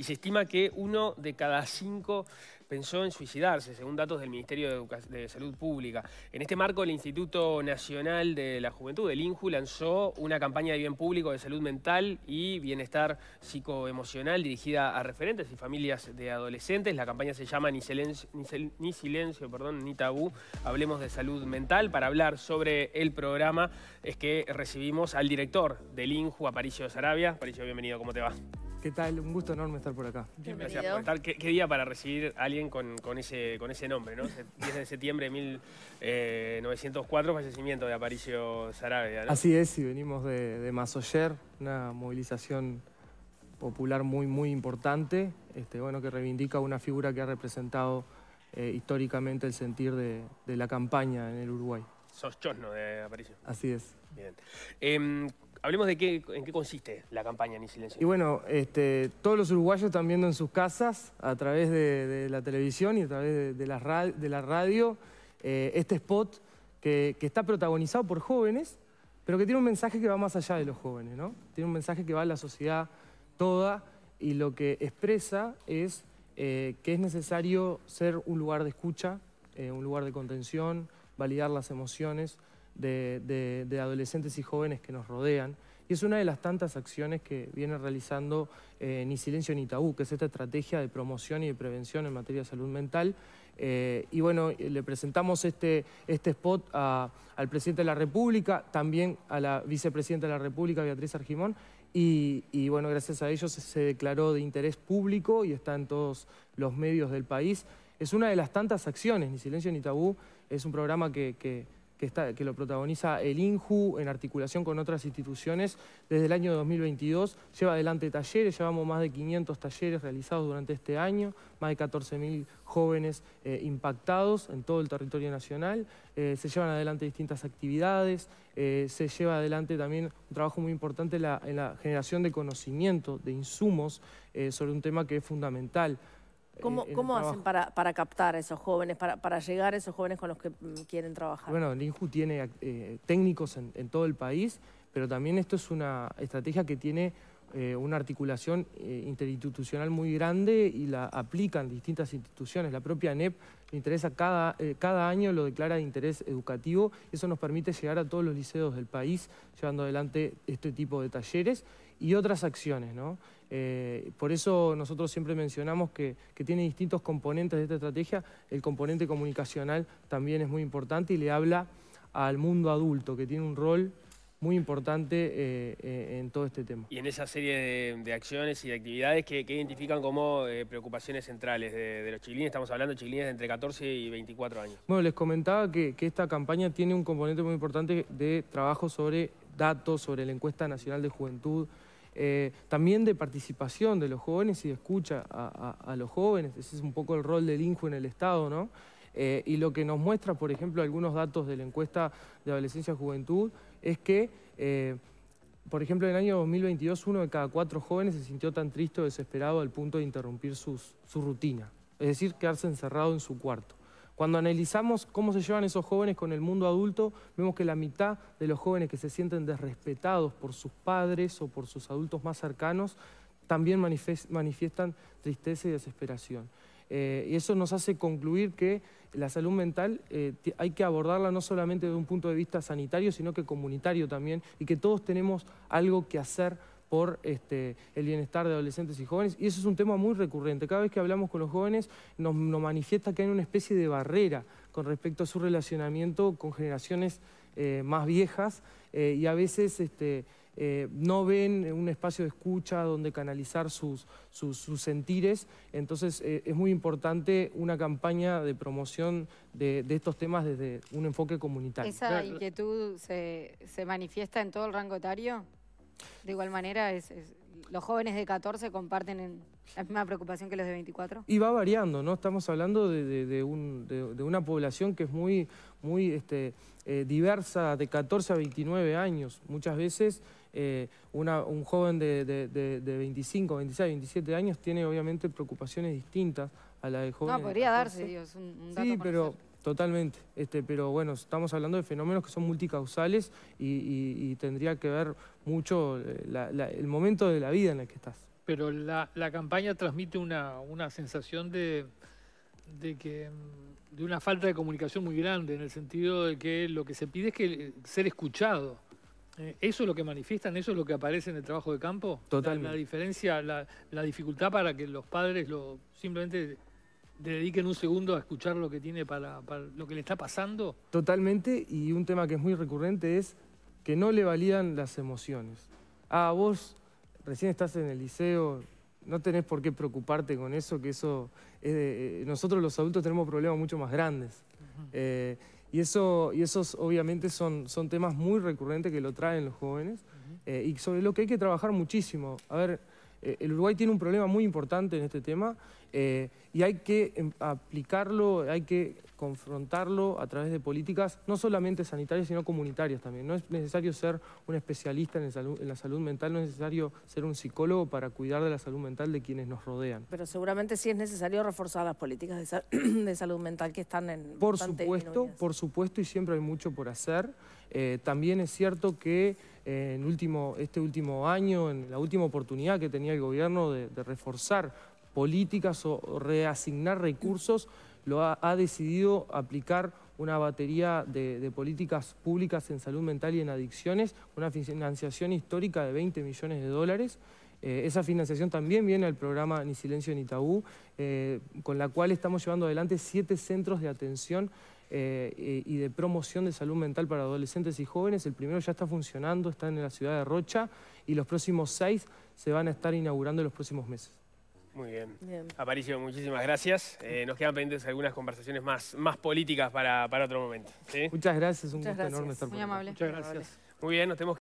y se estima que uno de cada cinco pensó en suicidarse, según datos del Ministerio de, Salud Pública. En este marco, el Instituto Nacional de la Juventud, el INJU, lanzó una campaña de bien público de salud mental y bienestar psicoemocional dirigida a referentes y familias de adolescentes. La campaña se llama Ni Silencio, ni, perdón, ni Tabú, Hablemos de Salud Mental. Para hablar sobre el programa es que recibimos al director del INJU, Aparicio Sarabia. Aparicio, bienvenido, ¿cómo te va? ¿Qué tal? Un gusto enorme estar por acá. Gracias por ¿Qué, día para recibir a alguien con, ese, nombre, ¿no? 10 de septiembre de 1904, eh, fallecimiento de Aparicio Sarabia, Así es, y venimos de, de Masoyer, una movilización popular muy, muy importante, este, bueno, que reivindica una figura que ha representado eh, históricamente el sentir de, la campaña en el Uruguay. Sos chosno de Aparicio. Así es. Bien. Em, hablemos de qué, en qué consiste la campaña Ni Silencio. Y bueno, este, todos los uruguayos están viendo en sus casas, a través de, la televisión y a través de, la, radio, eh, este spot que, está protagonizado por jóvenes, pero que tiene un mensaje que va más allá de los jóvenes, ¿no? Tiene un mensaje que va a la sociedad toda y lo que expresa es eh, que es necesario ser un lugar de escucha, eh, un lugar de contención, validar las emociones, de, adolescentes y jóvenes que nos rodean. Y es una de las tantas acciones que viene realizando eh, Ni Silencio ni Tabú, que es esta estrategia de promoción y de prevención en materia de salud mental. Eh, y bueno, le presentamos este, este spot al presidente de la República, también a la vicepresidenta de la República, Beatriz Argimón, y, bueno, gracias a ellos se declaró de interés público y está en todos los medios del país. Es una de las tantas acciones, Ni Silencio ni Tabú, es un programa que que, lo protagoniza el INJU en articulación con otras instituciones. Desde el año 2022 lleva adelante talleres, llevamos más de 500 talleres realizados durante este año, más de 14.000 jóvenes eh, impactados en todo el territorio nacional. Eh, se llevan adelante distintas actividades, eh, se lleva adelante también un trabajo muy importante la, en la generación de conocimiento, de insumos, sobre un tema que es fundamental ¿Cómo, hacen para, captar a esos jóvenes, para, llegar a esos jóvenes con los que mm, quieren trabajar? Bueno, el tiene eh, técnicos en, todo el país, pero también esto es una estrategia que tiene eh, una articulación eh, interinstitucional muy grande y la aplican distintas instituciones. La propia ANEP interesa cada, cada año, lo declara de interés educativo. Eso nos permite llegar a todos los liceos del país llevando adelante este tipo de talleres y otras acciones. ¿no? Eh, por eso nosotros siempre mencionamos que, tiene distintos componentes de esta estrategia. El componente comunicacional también es muy importante y le habla al mundo adulto, que tiene un rol muy importante eh, eh, en todo este tema. Y en esa serie de, acciones y de actividades que, identifican como preocupaciones centrales de, los chilines, estamos hablando de chilines de entre 14 y 24 años. Bueno, les comentaba que esta campaña tiene un componente muy importante de trabajo sobre datos, sobre la encuesta nacional de juventud, eh, también de participación de los jóvenes y de escucha a, los jóvenes. Ese es un poco el rol del INJU en el Estado, ¿no? Eh, y lo que nos muestra, por ejemplo, algunos datos de la encuesta de adolescencia y juventud es que, eh, por ejemplo, en el año 2022 uno de cada cuatro jóvenes se sintió tan triste o desesperado al punto de interrumpir su rutina, es decir, quedarse encerrado en su cuarto. Cuando analizamos cómo se llevan esos jóvenes con el mundo adulto, vemos que la mitad de los jóvenes que se sienten desrespetados por sus padres o por sus adultos más cercanos, también manifiestan tristeza y desesperación. Eh, y eso nos hace concluir que la salud mental eh, hay que abordarla no solamente desde un punto de vista sanitario, sino que comunitario también, y que todos tenemos algo que hacer por este, el bienestar de adolescentes y jóvenes. Y eso es un tema muy recurrente. Cada vez que hablamos con los jóvenes nos, manifiesta que hay una especie de barrera con respecto a su relacionamiento con generaciones eh, más viejas eh, y a veces este, eh, no ven un espacio de escucha donde canalizar sus, sus, sentires. Entonces es muy importante una campaña de promoción de, de, estos temas desde un enfoque comunitario. ¿Esa inquietud se, se manifiesta en todo el rango etario? De igual manera, es, los jóvenes de 14 comparten la misma preocupación que los de 24. Y va variando, ¿no? Estamos hablando de, de, una población que es muy, muy este, eh, diversa, de 14 a 29 años. Muchas veces eh, un joven de, 25, 26, 27 años tiene obviamente preocupaciones distintas a la de jóvenes. No, podría darse, Dios, un, dato Sí, pero... Totalmente, este, pero bueno, estamos hablando de fenómenos que son multicausales y, tendría que ver mucho eh, el momento de la vida en el que estás. Pero la, campaña transmite una, sensación de, que, mm, de una falta de comunicación muy grande, en el sentido de que lo que se pide es que eh, ser escuchado. Eh, ¿Eso es lo que manifiestan? ¿Eso es lo que aparece en el trabajo de campo? Totalmente. La, diferencia, la dificultad para que los padres lo simplemente dediquen un segundo a escuchar lo que tiene para, lo que le está pasando. Totalmente, y un tema que es muy recurrente es que no le valían las emociones. Ah, vos recién estás en el liceo, no tenés por qué preocuparte con eso, que eso... Eh, eh, nosotros los adultos tenemos problemas mucho más grandes. Eh, y, eso, y esos obviamente son, son temas muy recurrentes que lo traen los jóvenes y sobre lo que hay que trabajar muchísimo. A ver, el Uruguay tiene un problema muy importante en este tema eh, y hay que em, aplicarlo, hay que confrontarlo a través de políticas no solamente sanitarias, sino comunitarias también. No es necesario ser un especialista en, la salud mental, no es necesario ser un psicólogo para cuidar de la salud mental de quienes nos rodean. Pero seguramente sí es necesario reforzar las políticas de, salud mental que están en... Por supuesto, por supuesto, y siempre hay mucho por hacer. Eh, también es cierto que eh, en último, este último año, en la última oportunidad que tenía el gobierno de reforzar políticas o reasignar recursos, lo ha, decidido aplicar una batería de, políticas públicas en salud mental y en adicciones, una financiación histórica de 20 millones de dólares. Eh, esa financiación también viene al programa Ni Silencio ni Tabú, eh, con la cual estamos llevando adelante siete centros de atención eh, y de promoción de salud mental para adolescentes y jóvenes. El primero ya está funcionando, está en la ciudad de Rocha, y los próximos seis se van a estar inaugurando en los próximos meses. Muy bien. Aparicio, muchísimas gracias. Eh, nos quedan pendientes algunas conversaciones más, más políticas para, otro momento. Muchas gracias, un gusto enorme estar por Muy amable. Muchas gracias. Muy bien, nos tenemos